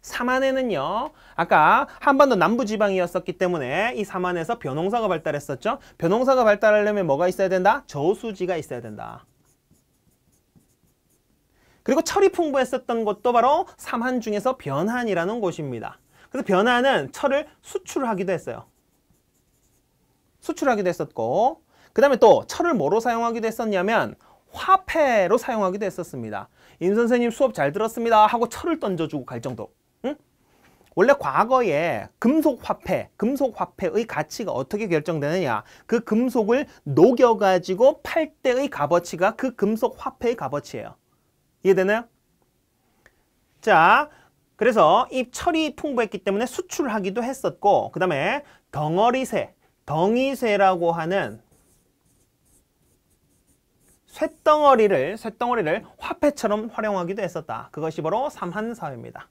3안에는요. 아까 한반도 남부지방이었었기 때문에 이 3안에서 변홍사가 발달했었죠. 변홍사가 발달하려면 뭐가 있어야 된다? 저수지가 있어야 된다. 그리고 철이 풍부했었던 것도 바로 삼한 중에서 변한이라는 곳입니다. 그래서 변한은 철을 수출하기도 했어요. 수출하기도 했었고 그 다음에 또 철을 뭐로 사용하기도 했었냐면 화폐로 사용하기도 했었습니다. 임 선생님 수업 잘 들었습니다 하고 철을 던져주고 갈 정도. 응? 원래 과거에 금속 화폐, 금속 화폐의 가치가 어떻게 결정되느냐 그 금속을 녹여가지고 팔 때의 값어치가 그 금속 화폐의 값어치예요. 이해되나요? 자, 그래서 입철이 풍부했기 때문에 수출하기도 했었고 그 다음에 덩어리새, 덩이새라고 하는 쇳덩어리를, 쇳덩어리를 화폐처럼 활용하기도 했었다. 그것이 바로 삼한사회입니다.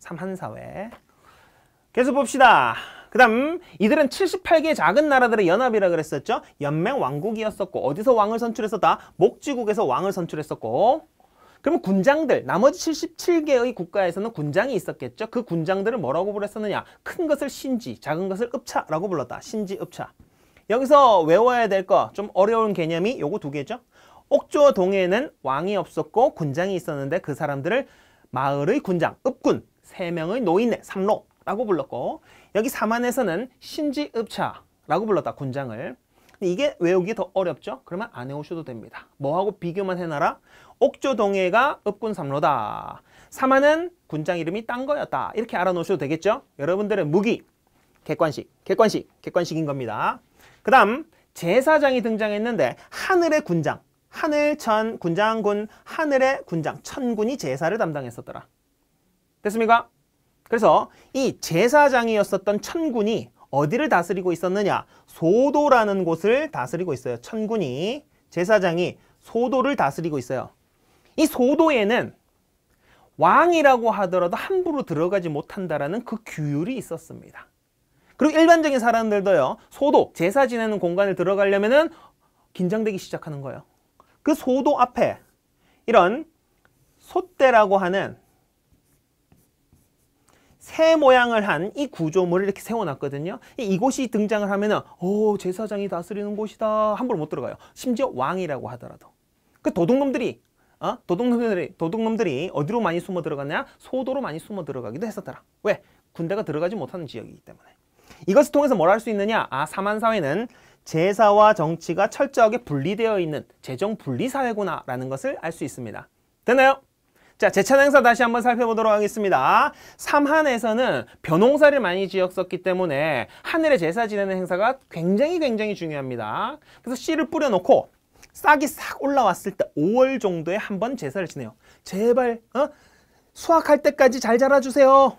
삼한사회. 계속 봅시다. 그 다음 이들은 78개 의 작은 나라들의 연합이라 그랬었죠. 연맹 왕국이었었고 어디서 왕을 선출했었다? 목지국에서 왕을 선출했었고 그럼 군장들 나머지 77개의 국가에서는 군장이 있었겠죠. 그 군장들을 뭐라고 불렀었느냐. 큰 것을 신지, 작은 것을 읍차라고 불렀다. 신지, 읍차. 여기서 외워야 될 거 좀 어려운 개념이 요거 두 개죠. 옥조 동해에는 왕이 없었고 군장이 있었는데 그 사람들을 마을의 군장, 읍군, 세명의 노인네, 삼로라고 불렀고 여기 사만에서는 신지읍차라고 불렀다, 군장을. 이게 외우기 더 어렵죠? 그러면 안해오셔도 됩니다. 뭐하고 비교만 해놔라? 옥조동해가 읍군삼로다. 사마는 군장 이름이 딴 거였다. 이렇게 알아놓으셔도 되겠죠? 여러분들의 무기, 객관식, 객관식, 객관식인 겁니다. 그 다음 제사장이 등장했는데 하늘의 군장, 하늘, 천, 군장군, 하늘의 군장, 천군이 제사를 담당했었더라. 됐습니까? 그래서 이 제사장이었었던 천군이 어디를 다스리고 있었느냐? 소도라는 곳을 다스리고 있어요. 천군이, 제사장이 소도를 다스리고 있어요. 이 소도에는 왕이라고 하더라도 함부로 들어가지 못한다라는 그 규율이 있었습니다. 그리고 일반적인 사람들도요. 소도, 제사 지내는 공간을 들어가려면은 긴장되기 시작하는 거예요. 그 소도 앞에 이런 소대라고 하는 새 모양을 한 이 구조물을 이렇게 세워놨거든요. 이곳이 등장을 하면은 오 제사장이 다스리는 곳이다 함부로 못 들어가요. 심지어 왕이라고 하더라도 그 도둑놈들이 어? 도둑놈들이, 도둑놈들이 어디로 많이 숨어 들어갔냐? 소도로 많이 숨어 들어가기도 했었더라. 왜? 군대가 들어가지 못하는 지역이기 때문에. 이것을 통해서 뭘 할 수 있느냐? 아, 사만사회는 제사와 정치가 철저하게 분리되어 있는 재정 분리사회구나라는 것을 알 수 있습니다. 됐나요? 자, 제찬 행사 다시 한번 살펴보도록 하겠습니다. 삼한에서는 변홍사를 많이 지었었기 때문에 하늘에 제사 지내는 행사가 굉장히 굉장히 중요합니다. 그래서 씨를 뿌려놓고 싹이 싹 올라왔을 때 5월 정도에 한 번 제사를 지내요. 제발 어? 수확할 때까지 잘 자라주세요.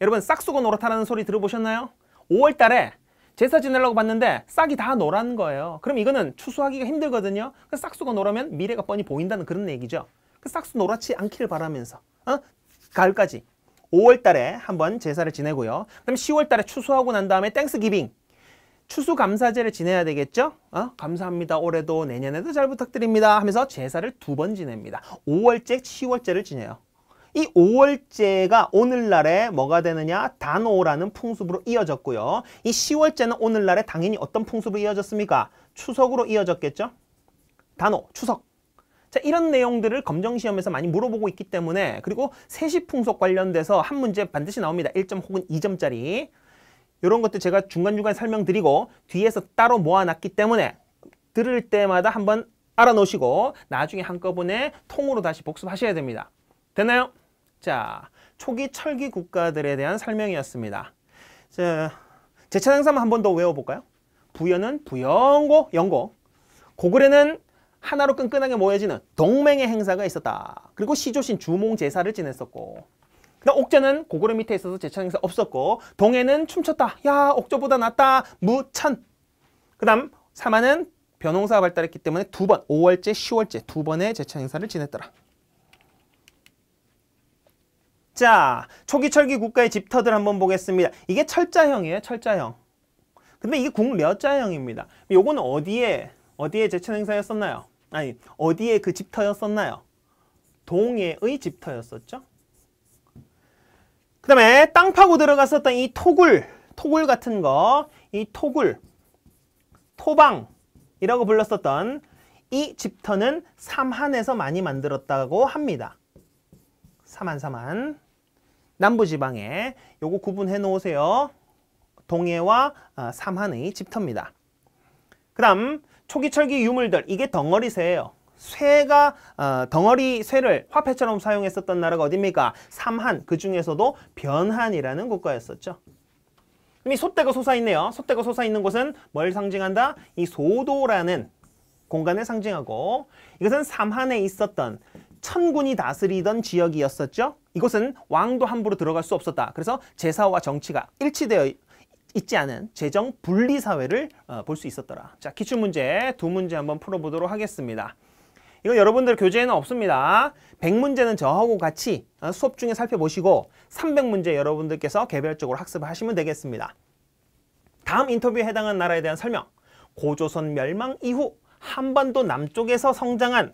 여러분 싹수고 노랗다는 소리 들어보셨나요? 5월 달에 제사 지내려고 봤는데 싹이 다 노란 거예요. 그럼 이거는 추수하기가 힘들거든요. 그 싹수가 노라면 미래가 뻔히 보인다는 그런 얘기죠. 그 싹수 노랗지 않기를 바라면서 어? 가을까지 5월 달에 한 번 제사를 지내고요. 그럼 10월 달에 추수하고 난 다음에 땡스기빙 추수감사제를 지내야 되겠죠? 어? 감사합니다. 올해도 내년에도 잘 부탁드립니다. 하면서 제사를 두 번 지냅니다. 5월째, 1월째를 지내요. 이 5월째가 오늘날에 뭐가 되느냐? 단오라는 풍습으로 이어졌고요. 이 10월째는 오늘날에 당연히 어떤 풍습으로 이어졌습니까? 추석으로 이어졌겠죠? 단오, 추석. 자, 이런 내용들을 검정시험에서 많이 물어보고 있기 때문에 그리고 세시풍속 관련돼서 한 문제 반드시 나옵니다. 1점 혹은 2점짜리. 이런 것들 제가 중간중간 설명드리고 뒤에서 따로 모아놨기 때문에 들을 때마다 한번 알아놓으시고 나중에 한꺼번에 통으로 다시 복습하셔야 됩니다. 됐나요? 자, 초기 철기 국가들에 대한 설명이었습니다. 자, 제천 상사만 한번더 외워볼까요? 부여는 부영고, 영고. 고구려는 하나로 끈끈하게 모여지는 동맹의 행사가 있었다. 그리고 시조신 주몽제사를 지냈었고 그다음 옥제는 고구려 밑에 있어서 제천행사 없었고 동해는 춤췄다. 야 옥조보다 낫다. 무천. 그 다음 사마는 변홍사가 발달했기 때문에 두 번, 5월째, 10월째 두 번의 제천행사를 지냈더라. 자, 초기 철기 국가의 집터들 한번 보겠습니다. 이게 철자형이에요, 철자형. 근데 이게 국려자형입니다. 요거는 어디에, 어디에 제천행사였었나요? 아니, 어디에 그 집터였었나요? 동해의 집터였었죠? 그 다음에 땅 파고 들어갔었던 이 토굴, 토굴 같은 거, 이 토굴, 토방 이라고 불렀었던 이 집터는 삼한에서 많이 만들었다고 합니다. 삼한 삼한 남부지방에 요거 구분해 놓으세요. 동해와 아, 삼한의 집터입니다. 그 다음 초기철기 유물들 이게 덩어리세예요 쇠가 어, 덩어리 쇠를 화폐처럼 사용했었던 나라가 어딥니까? 삼한 그 중에서도 변한이라는 국가였었죠. 이미 소떼가 솟아있네요. 소대가 솟아있는 곳은 뭘 상징한다? 이 소도라는 공간을 상징하고 이것은 삼한에 있었던 천군이 다스리던 지역이었었죠. 이곳은 왕도 함부로 들어갈 수 없었다. 그래서 제사와 정치가 일치되어 있지 않은 재정 분리 사회를 어, 볼수 있었더라. 자, 기출 문제 두 문제 한번 풀어보도록 하겠습니다. 이거 여러분들 교재에는 없습니다. 100문제는 저하고 같이 어, 수업 중에 살펴보시고 300문제 여러분들께서 개별적으로 학습을 하시면 되겠습니다. 다음 인터뷰에 해당한 나라에 대한 설명 고조선 멸망 이후 한반도 남쪽에서 성장한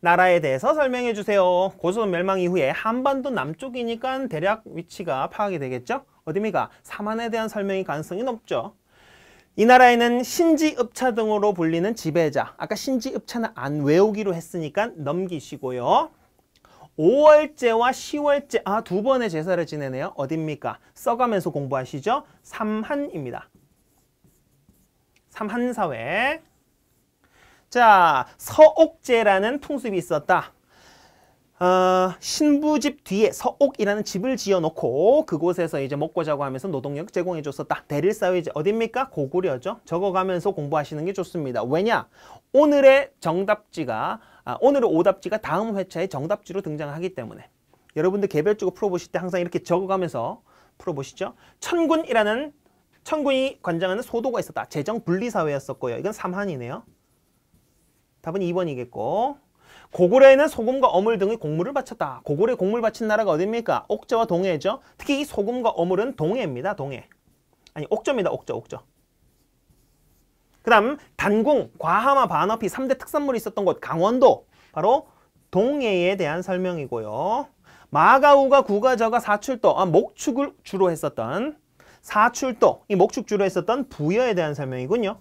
나라에 대해서 설명해 주세요. 고조선 멸망 이후에 한반도 남쪽이니까 대략 위치가 파악이 되겠죠? 어디입니까 사만에 대한 설명이 가능성이 높죠. 이 나라에는 신지읍차 등으로 불리는 지배자 아까 신지읍차는 안 외우기로 했으니까 넘기시고요 5월째와 10월째 아두 번의 제사를 지내네요 어딥니까 써가면서 공부하시죠 삼한입니다 삼한사회 자 서옥제라는 풍습이 있었다 어, 신부집 뒤에 서옥이라는 집을 지어놓고 그곳에서 이제 먹고 자고 하면서 노동력 제공해줬었다. 대릴사회 이제 어딥니까? 고구려죠. 적어가면서 공부하시는 게 좋습니다. 왜냐? 오늘의 정답지가 아, 오늘의 오답지가 다음 회차의 정답지로 등장하기 때문에 여러분들 개별적으로 풀어보실 때 항상 이렇게 적어가면서 풀어보시죠. 천군이라는 천군이 관장하는 소도가 있었다. 재정 분리사회였었고요. 이건 삼한이네요. 답은 2번이겠고 고구려에는 소금과 어물 등의 곡물을 바쳤다. 고구려 곡물 바친 나라가 어디입니까? 옥저와 동해죠. 특히 이 소금과 어물은 동해입니다. 동해. 아니 옥저입니다. 옥저, 옥저. 그 다음 단궁, 과하마, 반어피 3대 특산물이 있었던 곳 강원도 바로 동해에 대한 설명이고요. 마가우가 구가저가 사출도, 아, 목축을 주로 했었던 사출도, 이 목축 주로 했었던 부여에 대한 설명이군요.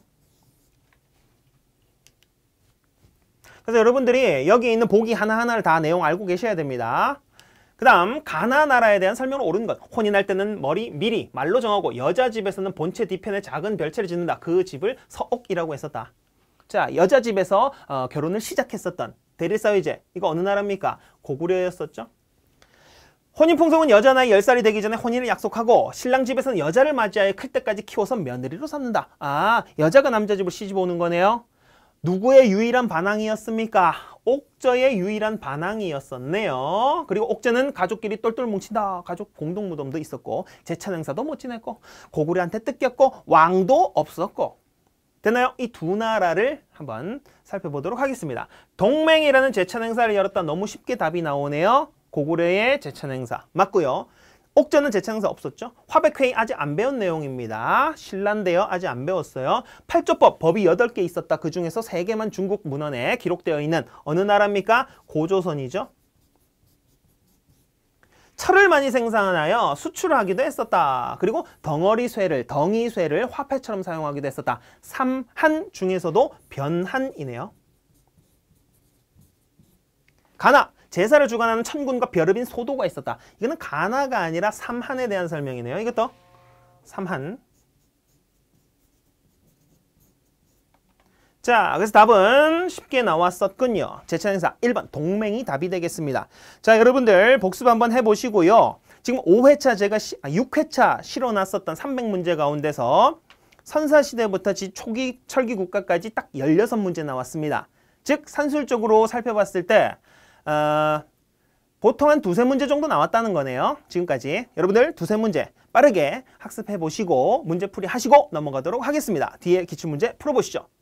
그래서 여러분들이 여기 있는 보기 하나하나를 다 내용 알고 계셔야 됩니다. 그 다음 가나 나라에 대한 설명을 옳은 것혼인할 때는 머리 미리 말로 정하고 여자 집에서는 본체 뒤편에 작은 별채를 짓는다 그 집을 서옥이라고 했었다 자 여자 집에서 어, 결혼을 시작했었던 대리사위제 이거 어느 나라입니까? 고구려였었죠 혼인 풍속은 여자 나이 10살이 되기 전에 혼인을 약속하고 신랑 집에서는 여자를 맞이하여 클 때까지 키워서 며느리로 삼는다 아 여자가 남자 집을 시집 오는 거네요 누구의 유일한 반항이었습니까? 옥저의 유일한 반항이었었네요. 그리고 옥저는 가족끼리 똘똘 뭉친다. 가족 공동 무덤도 있었고 제찬 행사도 못 지냈고 고구려한테 뜯겼고 왕도 없었고 되나요? 이 두 나라를 한번 살펴보도록 하겠습니다. 동맹이라는 제찬 행사를 열었다. 너무 쉽게 답이 나오네요. 고구려의 제찬 행사 맞고요. 옥전은 재창사 없었죠. 화백회의 아직 안 배운 내용입니다. 신란대여 아직 안 배웠어요. 팔조법 법이 여덟 개 있었다. 그 중에서 세개만 중국 문헌에 기록되어 있는 어느 나라입니까? 고조선이죠. 철을 많이 생산하여 수출하기도 했었다. 그리고 덩어리쇠를, 덩이쇠를 화폐처럼 사용하기도 했었다. 삼한 중에서도 변한이네요. 가나, 제사를 주관하는 천군과 벼르빈 소도가 있었다. 이거는 가나가 아니라 삼한에 대한 설명이네요. 이것도 삼한. 자, 그래서 답은 쉽게 나왔었군요. 제천행사 1번 동맹이 답이 되겠습니다. 자, 여러분들 복습 한번 해보시고요. 지금 5회차 제가 시, 아, 6회차 실어놨었던 300문제 가운데서 선사시대부터 지 초기 철기 국가까지 딱 16문제 나왔습니다. 즉 산술적으로 살펴봤을 때 어, 보통 한 두세 문제 정도 나왔다는 거네요. 지금까지 여러분들 두세 문제 빠르게 학습해 보시고 문제풀이 하시고 넘어가도록 하겠습니다. 뒤에 기출문제 풀어보시죠.